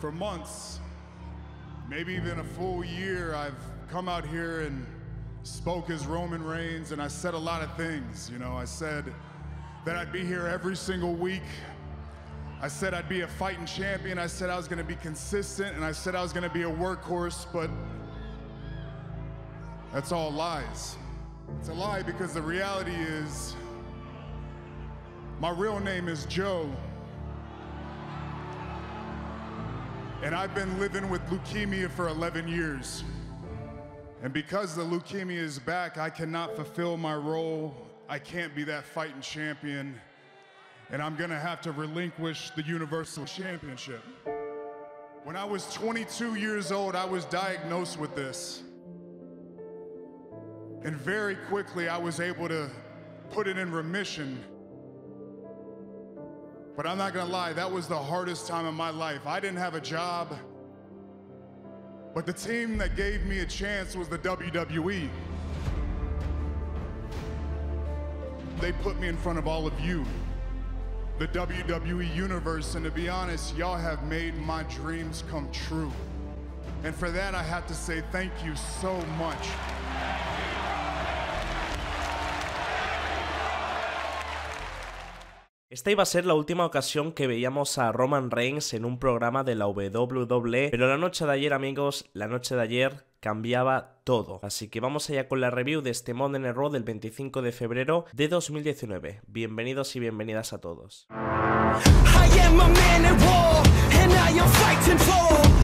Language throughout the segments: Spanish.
for months, maybe even a full year, I've come out here and spoke as Roman Reigns, and I said a lot of things. You know, I said that I'd be here every single week. I said I'd be a fighting champion. I said I was going to be consistent, and I said I was going to be a workhorse, but that's all lies. It's a lie because the reality is my real name is Joe. And I've been living with leukemia for 11 years. And because the leukemia is back, I cannot fulfill my role. I can't be that fighting champion. And I'm gonna have to relinquish the Universal Championship. When I was 22 years old, I was diagnosed with this. And very quickly, I was able to put it in remission but I'm not gonna lie, that was the hardest time in my life. I didn't have a job, but the team that gave me a chance was the WWE. They put me in front of all of you, the WWE universe, and to be honest, y'all have made my dreams come true. And for that, I have to say thank you so much. Esta iba a ser la última ocasión que veíamos a Roman Reigns en un programa de la WWE, pero la noche de ayer, amigos, la noche de ayer cambiaba todo. Así que vamos allá con la review de este Modern Raw del 25 de febrero de 2019. Bienvenidos y bienvenidas a todos.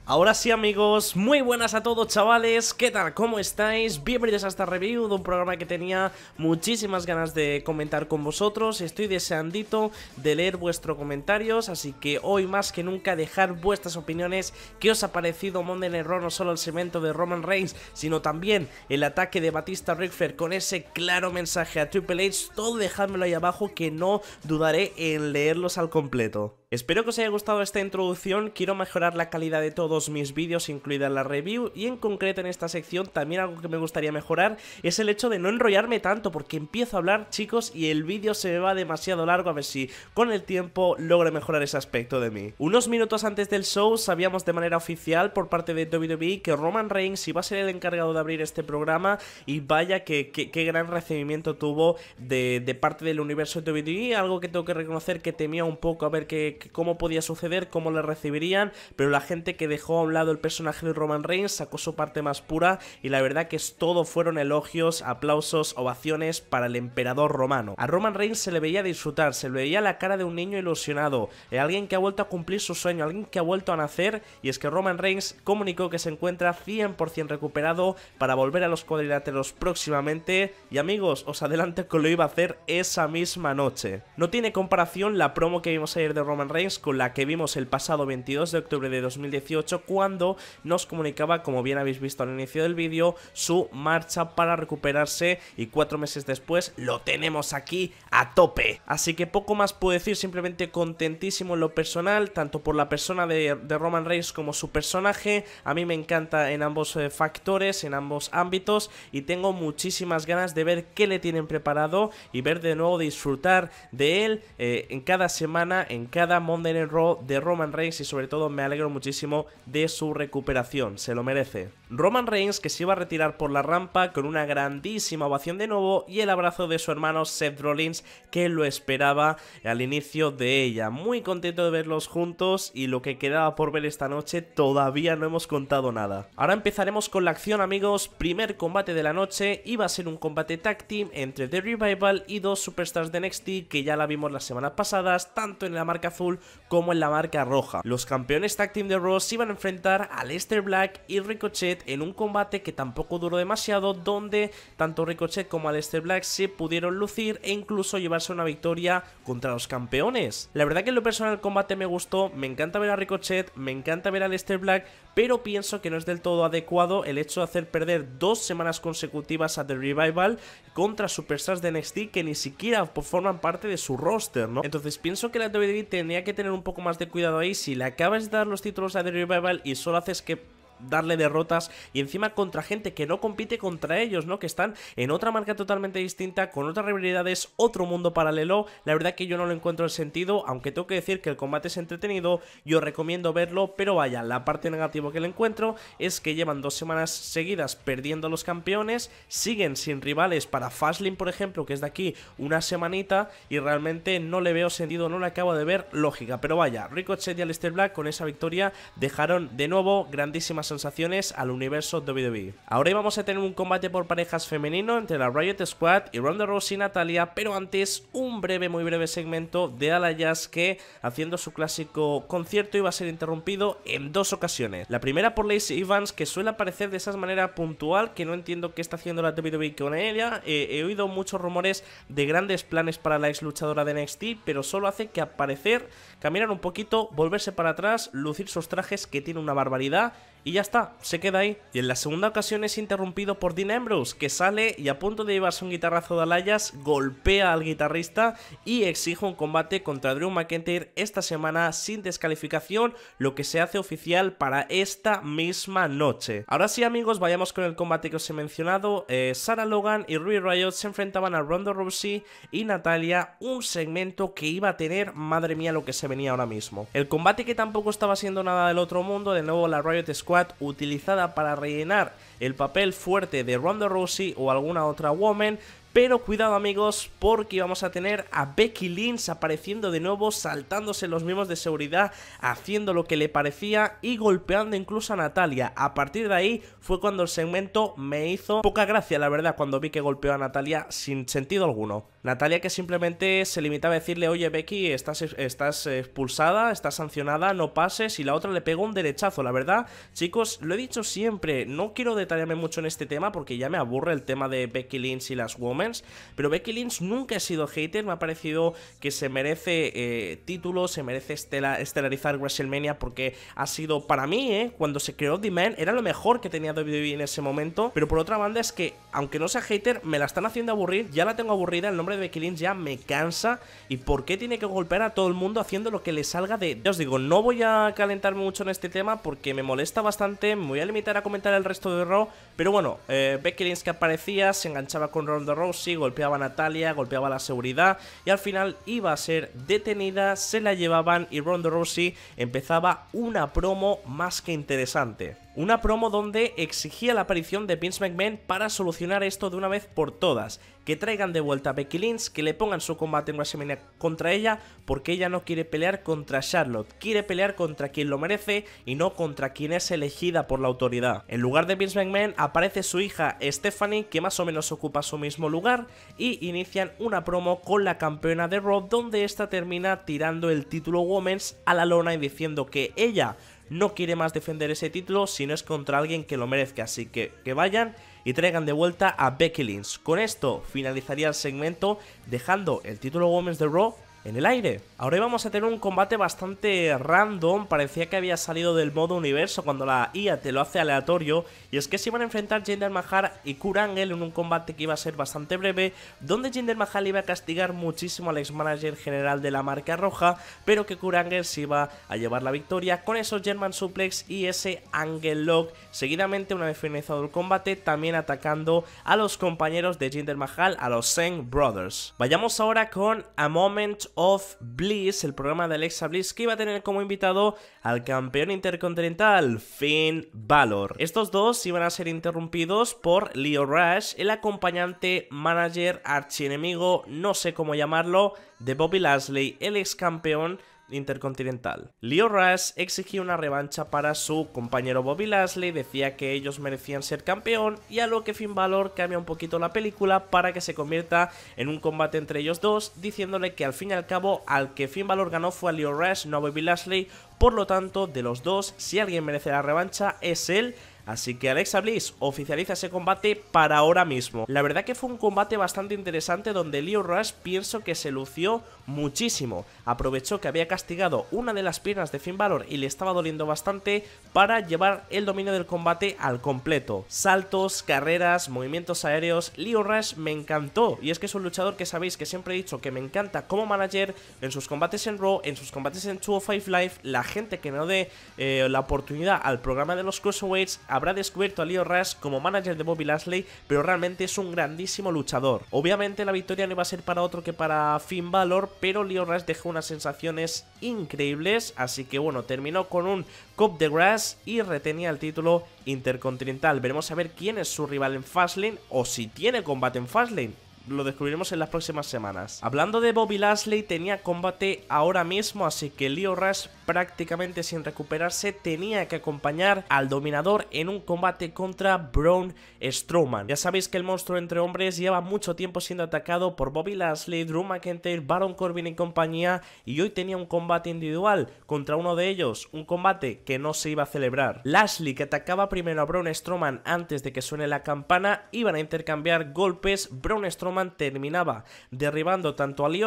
Ahora sí amigos, muy buenas a todos chavales, ¿qué tal? ¿Cómo estáis? Bienvenidos a esta review de un programa que tenía muchísimas ganas de comentar con vosotros Estoy deseandito de leer vuestros comentarios, así que hoy más que nunca dejar vuestras opiniones ¿Qué os ha parecido en Error? No solo el cemento de Roman Reigns, sino también el ataque de Batista Rickford con ese claro mensaje a Triple H Todo dejadmelo ahí abajo que no dudaré en leerlos al completo Espero que os haya gustado esta introducción, quiero mejorar la calidad de todos mis vídeos, incluida la review, y en concreto en esta sección también algo que me gustaría mejorar es el hecho de no enrollarme tanto, porque empiezo a hablar, chicos, y el vídeo se me va demasiado largo, a ver si con el tiempo logro mejorar ese aspecto de mí. Unos minutos antes del show sabíamos de manera oficial por parte de WWE que Roman Reigns iba a ser el encargado de abrir este programa, y vaya que, gran recibimiento tuvo de, de parte del universo de WWE, algo que tengo que reconocer que temía un poco a ver qué cómo podía suceder, cómo le recibirían, pero la gente que dejó a un lado el personaje de Roman Reigns sacó su parte más pura y la verdad que es todo fueron elogios, aplausos, ovaciones para el emperador romano. A Roman Reigns se le veía disfrutar, se le veía la cara de un niño ilusionado, de eh, alguien que ha vuelto a cumplir su sueño, alguien que ha vuelto a nacer y es que Roman Reigns comunicó que se encuentra 100% recuperado para volver a los cuadriláteros próximamente y amigos, os adelanto que lo iba a hacer esa misma noche. No tiene comparación la promo que vimos ayer de Roman Reigns con la que vimos el pasado 22 de octubre de 2018 cuando nos comunicaba, como bien habéis visto al inicio del vídeo, su marcha para recuperarse y cuatro meses después lo tenemos aquí a tope. Así que poco más puedo decir, simplemente contentísimo en lo personal, tanto por la persona de, Roman Reigns como su personaje, a mí me encanta en ambos eh, factores, en ambos ámbitos y tengo muchísimas ganas de ver qué le tienen preparado y ver de nuevo disfrutar de él eh, en cada semana, en cada Monday Night Raw de Roman Reigns y sobre todo me alegro muchísimo de su recuperación, se lo merece. Roman Reigns que se iba a retirar por la rampa con una grandísima ovación de nuevo y el abrazo de su hermano Seth Rollins que lo esperaba al inicio de ella. Muy contento de verlos juntos y lo que quedaba por ver esta noche todavía no hemos contado nada. Ahora empezaremos con la acción amigos, primer combate de la noche iba a ser un combate tag team entre The Revival y dos superstars de NXT que ya la vimos las semanas pasadas tanto en la marca azul como en la marca roja. Los campeones tag team de Raw iban a enfrentar a Lester Black y Ricochet en un combate que tampoco duró demasiado, donde tanto Ricochet como Lester Black se pudieron lucir e incluso llevarse una victoria contra los campeones. La verdad que en lo personal el combate me gustó, me encanta ver a Ricochet, me encanta ver a Lester Black, pero pienso que no es del todo adecuado el hecho de hacer perder dos semanas consecutivas a The Revival contra superstars de NXT que ni siquiera forman parte de su roster, ¿no? Entonces pienso que la WWE tenía que tener un poco más de cuidado ahí si le acabas de dar los títulos a The Revival y solo haces que darle derrotas y encima contra gente que no compite contra ellos, ¿no? Que están en otra marca totalmente distinta, con otras rivalidades, otro mundo paralelo. La verdad que yo no lo encuentro el sentido, aunque tengo que decir que el combate es entretenido, yo recomiendo verlo, pero vaya, la parte negativa que le encuentro es que llevan dos semanas seguidas perdiendo los campeones, siguen sin rivales para Fastlane, por ejemplo, que es de aquí una semanita y realmente no le veo sentido, no le acabo de ver lógica, pero vaya, Ricochet y Aleister Black con esa victoria dejaron de nuevo grandísimas sensaciones al universo WWE. E. Ahora íbamos a tener un combate por parejas femenino entre la Riot Squad y Ronda Rose y Natalia, pero antes un breve, muy breve segmento de Alayas que, haciendo su clásico concierto, iba a ser interrumpido en dos ocasiones. La primera por Lacey Evans, que suele aparecer de esa manera puntual, que no entiendo qué está haciendo la WWE con ella. Eh, he oído muchos rumores de grandes planes para la ex luchadora de NXT, pero solo hace que aparecer, caminar un poquito, volverse para atrás, lucir sus trajes que tiene una barbaridad y ya está, se queda ahí. Y en la segunda ocasión es interrumpido por Dean Ambrose, que sale y a punto de llevarse un guitarrazo de alayas, golpea al guitarrista y exige un combate contra Drew McIntyre esta semana sin descalificación, lo que se hace oficial para esta misma noche. Ahora sí amigos, vayamos con el combate que os he mencionado. Sara eh, Sarah Logan y Rui Riot se enfrentaban a Ronda Rousey y Natalia, un segmento que iba a tener, madre mía, lo que se venía ahora mismo. El combate que tampoco estaba siendo nada del otro mundo, de nuevo la Riot Squad utilizada para rellenar el papel fuerte de Ronda Rousey o alguna otra woman, pero cuidado amigos, porque vamos a tener a Becky Lynch apareciendo de nuevo, saltándose los mismos de seguridad, haciendo lo que le parecía y golpeando incluso a Natalia. A partir de ahí fue cuando el segmento me hizo poca gracia, la verdad, cuando vi que golpeó a Natalia sin sentido alguno. Natalia que simplemente se limitaba a decirle, oye Becky, estás, estás expulsada, estás sancionada, no pases, y la otra le pegó un derechazo, la verdad. Chicos, lo he dicho siempre, no quiero detallarme mucho en este tema porque ya me aburre el tema de Becky Lynch y las Womens, pero Becky Lynch nunca ha sido hater, me ha parecido que se merece eh, título, se merece estelarizar WrestleMania porque ha sido para mí, eh, cuando se creó The Man, era lo mejor que tenía WWE en ese momento, pero por otra banda es que, aunque no sea hater, me la están haciendo aburrir, ya la tengo aburrida el nombre de Becky Lynch ya me cansa. ¿Y por qué tiene que golpear a todo el mundo haciendo lo que le salga de... Ya os digo, no voy a calentarme mucho en este tema porque me molesta bastante. Me voy a limitar a comentar el resto de Raw. Pero bueno, eh, Becky Lynch que aparecía, se enganchaba con Ronda Rousey, golpeaba a Natalia, golpeaba a la seguridad. Y al final iba a ser detenida, se la llevaban y Ronda Rousey empezaba una promo más que interesante. Una promo donde exigía la aparición de Vince McMahon para solucionar esto de una vez por todas. Que traigan de vuelta a Becky Lynch, que le pongan su combate en WrestleMania contra ella, porque ella no quiere pelear contra Charlotte, quiere pelear contra quien lo merece y no contra quien es elegida por la autoridad. En lugar de Vince McMahon aparece su hija Stephanie, que más o menos ocupa su mismo lugar, y inician una promo con la campeona de Raw, donde esta termina tirando el título Women's a la lona y diciendo que ella no quiere más defender ese título si no es contra alguien que lo merezca, así que que vayan y traigan de vuelta a Becky Lynch. Con esto finalizaría el segmento dejando el título Women's The Raw en el aire. Ahora vamos a tener un combate bastante random, parecía que había salido del modo universo cuando la IA te lo hace aleatorio, y es que se iban a enfrentar Jinder Mahal y Kurangel en un combate que iba a ser bastante breve, donde Jinder Mahal iba a castigar muchísimo al ex manager general de la marca roja, pero que Kurangel se iba a llevar la victoria con esos German Suplex y ese Angel Lock, seguidamente una vez finalizado el combate, también atacando a los compañeros de Jinder Mahal, a los Sen Brothers. Vayamos ahora con A Moment of Bliss, el programa de Alexa Bliss, que iba a tener como invitado al campeón intercontinental Finn Balor. Estos dos iban a ser interrumpidos por Leo Rush, el acompañante, manager, archienemigo, no sé cómo llamarlo, de Bobby Lashley, el ex campeón Intercontinental. Leo Rash exigía una revancha para su compañero Bobby Lashley, decía que ellos merecían ser campeón y a lo que Finn Balor cambia un poquito la película para que se convierta en un combate entre ellos dos, diciéndole que al fin y al cabo al que Finn Balor ganó fue a Leo Rash, no a Bobby Lashley, por lo tanto de los dos, si alguien merece la revancha es él Así que Alexa Bliss oficializa ese combate para ahora mismo. La verdad que fue un combate bastante interesante donde Leo Rush pienso que se lució muchísimo. Aprovechó que había castigado una de las piernas de Finn Balor y le estaba doliendo bastante para llevar el dominio del combate al completo. Saltos, carreras, movimientos aéreos, Leo Rush me encantó y es que es un luchador que sabéis que siempre he dicho que me encanta como manager en sus combates en Raw, en sus combates en 205 Life... la gente que no dé eh, la oportunidad al programa de los Cruiserweights, habrá descubierto a Leo Rush como manager de Bobby Lashley, pero realmente es un grandísimo luchador. Obviamente la victoria no iba a ser para otro que para Finn Balor, pero Leo Rush dejó unas sensaciones increíbles, así que bueno, terminó con un Cop de Grass y retenía el título intercontinental. Veremos a ver quién es su rival en Fastlane o si tiene combate en Fastlane lo descubriremos en las próximas semanas. Hablando de Bobby Lashley, tenía combate ahora mismo, así que Leo Rush prácticamente sin recuperarse tenía que acompañar al dominador en un combate contra Braun Strowman. Ya sabéis que el monstruo entre hombres lleva mucho tiempo siendo atacado por Bobby Lashley, Drew McIntyre, Baron Corbin y compañía y hoy tenía un combate individual contra uno de ellos, un combate que no se iba a celebrar. Lashley que atacaba primero a Braun Strowman antes de que suene la campana, iban a intercambiar golpes, Braun Strowman terminaba derribando tanto a Leo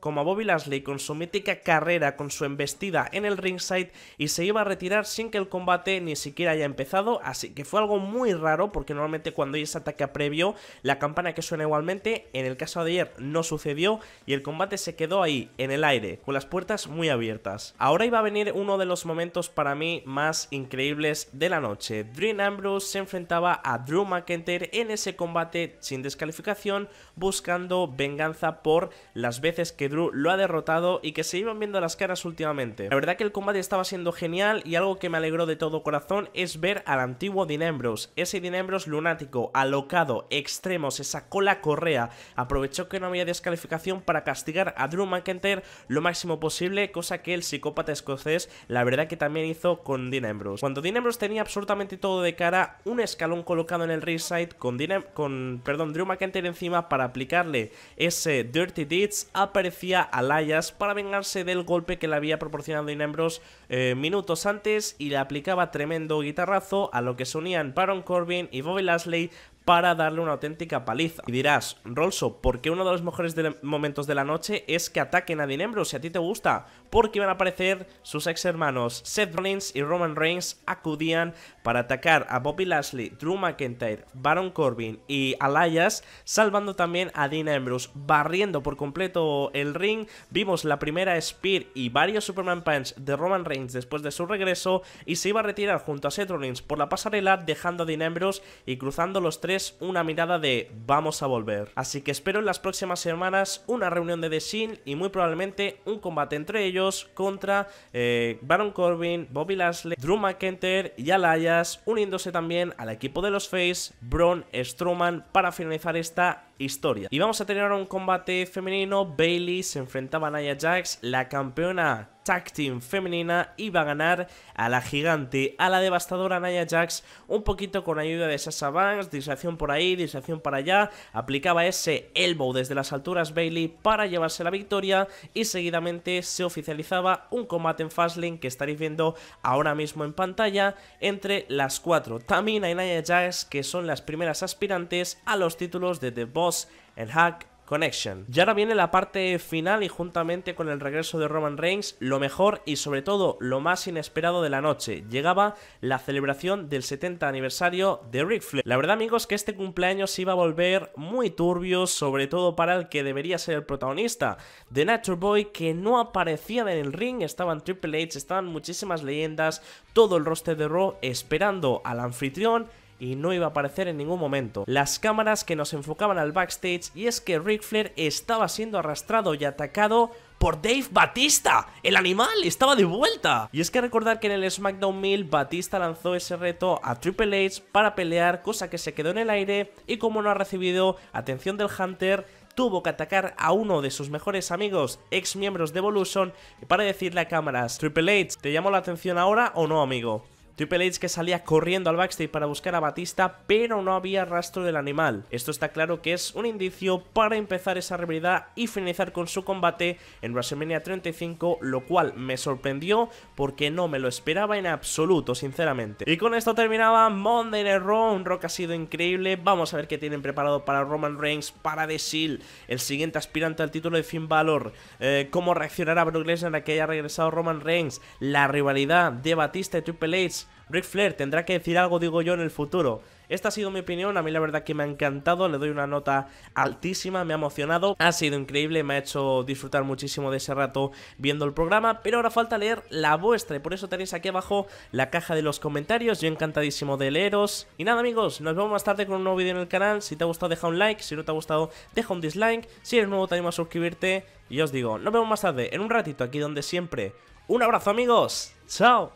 como a Bobby Lashley con su mítica carrera, con su embestida en el ringside y se iba a retirar sin que el combate ni siquiera haya empezado, así que fue algo muy raro porque normalmente cuando hay ese ataque previo, la campana que suena igualmente, en el caso de ayer no sucedió y el combate se quedó ahí, en el aire, con las puertas muy abiertas. Ahora iba a venir uno de los momentos para mí más increíbles de la noche. Dream Ambrose se enfrentaba a Drew McIntyre en ese combate sin descalificación buscando venganza por las veces que Drew lo ha derrotado y que se iban viendo las caras últimamente. La verdad que el combate estaba siendo genial y algo que me alegró de todo corazón es ver al antiguo Ambrose... ese Ambrose lunático, alocado, extremo, se sacó la correa, aprovechó que no había descalificación para castigar a Drew McIntyre lo máximo posible, cosa que el psicópata escocés la verdad que también hizo con Dean Ambrose. Cuando Dean Ambrose tenía absolutamente todo de cara, un escalón colocado en el ringside con, con perdón, Drew McIntyre encima para aplicarle ese Dirty Deeds, aparecía Alayas para vengarse del golpe que le había proporcionado Inembros eh, minutos antes y le aplicaba tremendo guitarrazo, a lo que se unían Baron Corbin y Bobby Lashley para darle una auténtica paliza. Y dirás, Rolso, ¿por qué uno de los mejores momentos de la noche es que ataquen a Dinembro si a ti te gusta? Porque iban a aparecer sus ex hermanos Seth Rollins y Roman Reigns acudían para atacar a Bobby Lashley, Drew McIntyre, Baron Corbin y Alayas, salvando también a Dean Ambrose, barriendo por completo el ring. Vimos la primera Spear y varios Superman Punch de Roman Reigns después de su regreso y se iba a retirar junto a Seth Rollins por la pasarela, dejando a Dean Ambrose y cruzando los tres una mirada de vamos a volver. Así que espero en las próximas semanas una reunión de The y muy probablemente un combate entre ellos contra eh, Baron Corbin, Bobby Lashley, Drew McIntyre y Alayas, uniéndose también al equipo de los Face, Braun Strowman, para finalizar esta historia. Y vamos a tener ahora un combate femenino. Bailey se enfrentaba a Nia Jax, la campeona tag team femenina iba a ganar a la gigante, a la devastadora Naya Jax, un poquito con ayuda de Sasha Banks, distracción por ahí, distracción para allá, aplicaba ese elbow desde las alturas Bailey para llevarse la victoria y seguidamente se oficializaba un combate en Fastlane que estaréis viendo ahora mismo en pantalla entre las cuatro, También y Naya Jax que son las primeras aspirantes a los títulos de The Boss el hack Connection. Y ahora viene la parte final y juntamente con el regreso de Roman Reigns, lo mejor y sobre todo lo más inesperado de la noche. Llegaba la celebración del 70 aniversario de Rick Flair. La verdad amigos que este cumpleaños iba a volver muy turbio, sobre todo para el que debería ser el protagonista, de Nature Boy, que no aparecía en el ring, estaban Triple H, estaban muchísimas leyendas, todo el roster de Raw esperando al anfitrión y no iba a aparecer en ningún momento. Las cámaras que nos enfocaban al backstage y es que Ric Flair estaba siendo arrastrado y atacado por Dave Batista. El animal estaba de vuelta. Y es que recordar que en el SmackDown 1000 Batista lanzó ese reto a Triple H para pelear, cosa que se quedó en el aire y como no ha recibido atención del Hunter, tuvo que atacar a uno de sus mejores amigos, ex miembros de Evolution, para decirle a cámaras, Triple H, ¿te llamo la atención ahora o no, amigo? Triple H que salía corriendo al backstage para buscar a Batista, pero no había rastro del animal. Esto está claro que es un indicio para empezar esa rivalidad y finalizar con su combate en WrestleMania 35, lo cual me sorprendió porque no me lo esperaba en absoluto, sinceramente. Y con esto terminaba Monday Night Raw, un rock ha sido increíble, vamos a ver qué tienen preparado para Roman Reigns, para The Shield, el siguiente aspirante al título de Finn Balor, eh, cómo reaccionará Brock Lesnar a que haya regresado Roman Reigns, la rivalidad de Batista y Triple H, Rick Flair tendrá que decir algo, digo yo, en el futuro. Esta ha sido mi opinión, a mí la verdad que me ha encantado, le doy una nota altísima, me ha emocionado, ha sido increíble, me ha hecho disfrutar muchísimo de ese rato viendo el programa, pero ahora falta leer la vuestra y por eso tenéis aquí abajo la caja de los comentarios, yo encantadísimo de leeros. Y nada amigos, nos vemos más tarde con un nuevo vídeo en el canal, si te ha gustado deja un like, si no te ha gustado deja un dislike, si eres nuevo te animo a suscribirte y os digo, nos vemos más tarde en un ratito aquí donde siempre. Un abrazo amigos, chao.